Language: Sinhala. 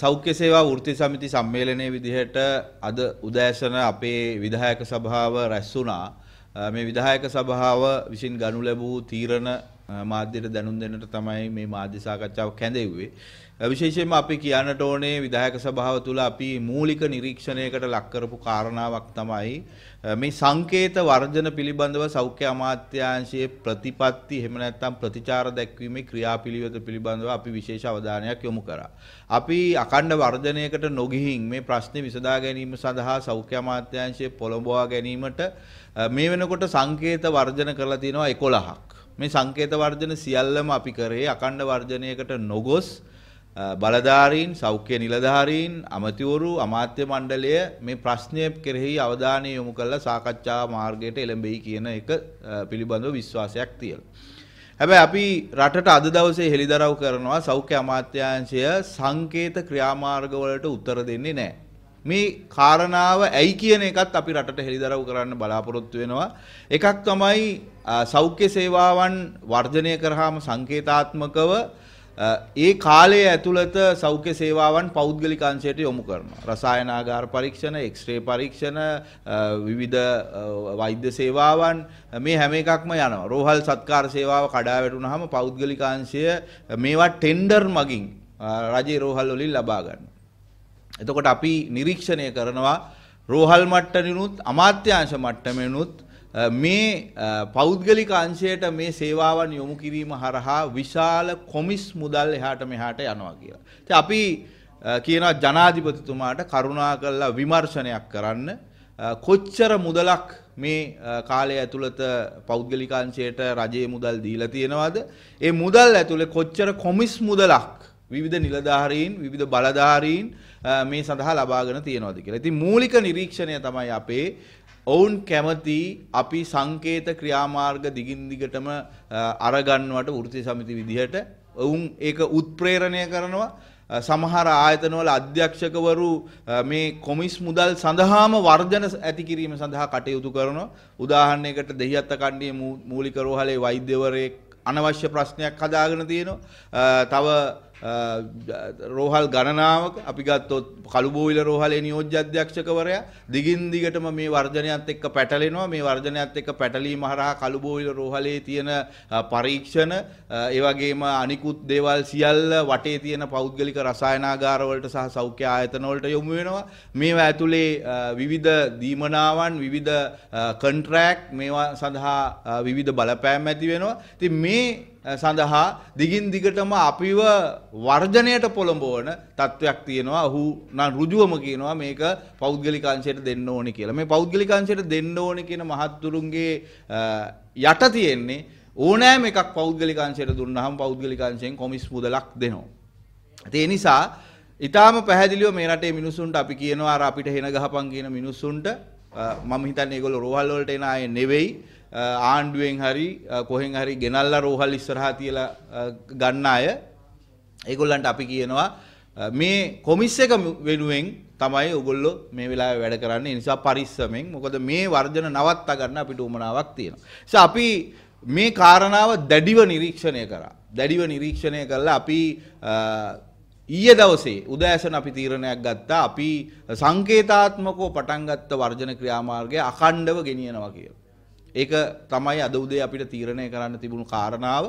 සෞඛ්‍ය සේවා වෘත්ති සමිති සම්මේලනයේ විදිහට අද උදෑසන අපේ විධායක සභාව රැස් වුණා. මේ විධායක සභාව විසින් ගනු ලැබූ තීරණ මාධ්‍යයට දැනුම් දෙන්නට තමයි මේ මාධ්‍ය සාකච්ඡාව කැඳෙව්වේ. විශේෂයෙන්ම අපි කියන්නට ඕනේ විධායක සභාව තුළ අපි මූලික නිරීක්ෂණයකට ලක් කරපු කාරණාවක් තමයි මේ සංකේත වර්ජන පිළිබඳව සෞඛ්‍ය අමාත්‍යාංශයේ ප්‍රතිපත්ති එහෙම නැත්නම් ප්‍රතිචාර දැක්වීමේ ක්‍රියාපිළිවෙත පිළිබඳව අපි විශේෂ අවධානයක් යොමු කරා. අපි අකණ්ඩ වර්ධනයකට නොගිහින් මේ ප්‍රශ්නේ විසඳා ගැනීම සඳහා සෞඛ්‍ය අමාත්‍යාංශයේ පොළඹවා ගැනීමට මේ වෙනකොට සංකේත වර්ජන කරලා තියෙනවා 11ක්. මේ සංකේත වර්ජන සියල්ලම අපි කරේ අකණ්ඩ වර්ජනයකට නොගොස් බලධාරීන් සෞඛ්‍ය නිලධාරීන් අමතිවරු අමාත්‍ය මණ්ඩලය මේ ප්‍රශ්නය කෙරෙහි අවධානය යොමු කරලා සාකච්ඡා මාර්ගයට එළඹෙයි කියන එක පිළිබඳව විශ්වාසයක් තියෙනවා. හැබැයි අපි රටට අද දවසේ හෙළිදරව් කරනවා සෞඛ්‍ය අමාත්‍යාංශය සංකේත ක්‍රියාමාර්ගවලට උත්තර දෙන්නේ නැහැ. මේ කාරණාව ඇයි කියන එකත් අපි රටට හෙළිදරව් කරන්න බලාපොරොත්තු වෙනවා. එකක් තමයි සෞඛ්‍ය සේවාවන් වර්ධනය කරාම සංකේතාත්මකව ඒ කාලය ඇතුළත සෞඛ්‍ය සේවාවන් පෞද්ගලික අංශයට යොමු කරනවා. රසායනාගාර පරීක්ෂණ, එක්ස්රේ පරීක්ෂණ, විවිධ වෛද්‍ය සේවාවන් මේ හැම එකක්ම යනවා. රෝහල් සත්කාර සේවාව කඩා වැටුනහම පෞද්ගලික අංශය මේවා ටෙන්ඩර් මගින් රජයේ රෝහල් වලින් ලබා ගන්නවා. එතකොට අපි නිරීක්ෂණය කරනවා රෝහල් මට්ටමිනුත් අමාත්‍යාංශ මට්ටමිනුත් මේ පෞද්ගලික අංශයට මේ සේවාවන් යොමු කිරීම හරහා විශාල කොමිස් මුදල් එහාට මෙහාට යනවා කියලා. ඉතින් අපි කියනවා ජනාධිපතිතුමාට කරුණා කරලා විමර්ශනයක් කරන්න කොච්චර මුදලක් මේ කාලය ඇතුළත පෞද්ගලික අංශයට රජයේ මුදල් දීලා තියෙනවද? ඒ මුදල් ඇතුලේ කොච්චර කොමිස් මුදලක් විවිධ නිලධාරීන් විවිධ බලධාරීන් මේ සඳහා ලබාගෙන තියෙනවද කියලා. ඉතින් මූලික නිරීක්ෂණය තමයි අපේ ඔවුන් කැමති අපි සංකේත ක්‍රියාමාර්ග දිගින් දිගටම අරගන්නවට වෘත්ති සමිති විදිහට ඔවුන් ඒක උත්ප්‍රේරණය කරනවා සමහර ආයතනවල අධ්‍යක්ෂකවරු මේ කොමිස් මුදල් සඳහාම වර්ජන ඇති කිරීම සඳහා කටයුතු කරනවා. උදාහරණයකට දෙහිඅත්ත කණ්ඩියේ මූලික රෝහලේ වෛද්‍යවරයෙක් අනවශ්‍ය ප්‍රශ්නයක් හදාගෙන තියෙනවා. තව රෝහල් ගණනාවක අපි ගත්තොත් කළුබෝවිල රෝහලේ නියෝජ්‍ය අධ්‍යක්ෂකවරයා දිගින් දිගටම මේ වර්ධනයත් එක්ක පැටලෙනවා මේ වර්ධනයත් එක්ක පැටලීම හරහා කළුබෝවිල රෝහලේ තියෙන පරීක්ෂණ ඒ වගේම අනිකුත් දේවල් සියල්ල වටේ තියෙන පෞද්ගලික රසායනාගාර වලට සහ සෞඛ්‍ය ආයතන වලට යොමු වෙනවා මේවා ඇතුලේ විවිධ දීමනාවන් විවිධ කන්ට්‍රැක්ට් මේවා සඳහා විවිධ බලපෑම් ඇති වෙනවා ඉතින් මේ සඳහා දිගින් දිගටම අපිව වර්ජණයට පොළඹවන තත්ත්වයක් තියෙනවා ඔහු නා ඍජුවම කියනවා මේක පෞද්ගලිකාංශයට දෙන්න ඕනේ කියලා. මේ පෞද්ගලිකාංශයට දෙන්න ඕනේ කියන මහත්තුරුන්ගේ යට තියෙන්නේ ඕනෑම එකක් පෞද්ගලිකාංශයට දුන්නහම පෞද්ගලිකාංශයෙන් කොමිස් මුදලක් දෙනවා. ඒ නිසා ඊටාම පැහැදිලිව මේ රටේ මිනිසුන්ට අපි කියනවා අර අපිට හෙන ගහපන් කියන මිනිසුන්ට මම හිතන්නේ ඒගොල්ලෝ රෝහල් වලට එන අය නෙවෙයි ආණ්ඩුවෙන් හරි කොහෙන් හරි ගෙනල්ලා රෝහල් ඉස්සරහා තියලා ගන්න අය ඒගොල්ලන්ට අපි කියනවා මේ කොමිස් එක වෙනුවෙන් තමයි ඔගොල්ලෝ මේ වෙලාවේ වැඩ කරන්නේ. ඒ නිසා පරිස්සමෙන් මොකද මේ වර්ජන නවත්තා ගන්න අපිට උවමනාවක් තියෙනවා. නිසා අපි මේ කාරණාව දැඩිව නිරීක්ෂණය කරා. දැඩිව නිරීක්ෂණය කළා අපි ඊයේ දවසේ උදෑසන අපි තීරණයක් ගත්තා අපි සංකේතාත්මකව පටන් ගත්ත වර්ජන ක්‍රියාමාර්ගය අඛණ්ඩව ගෙනියනවා කියලා. ඒක තමයි අද උදේ අපිට තීරණය කරන්න තිබුණු කාරණාව.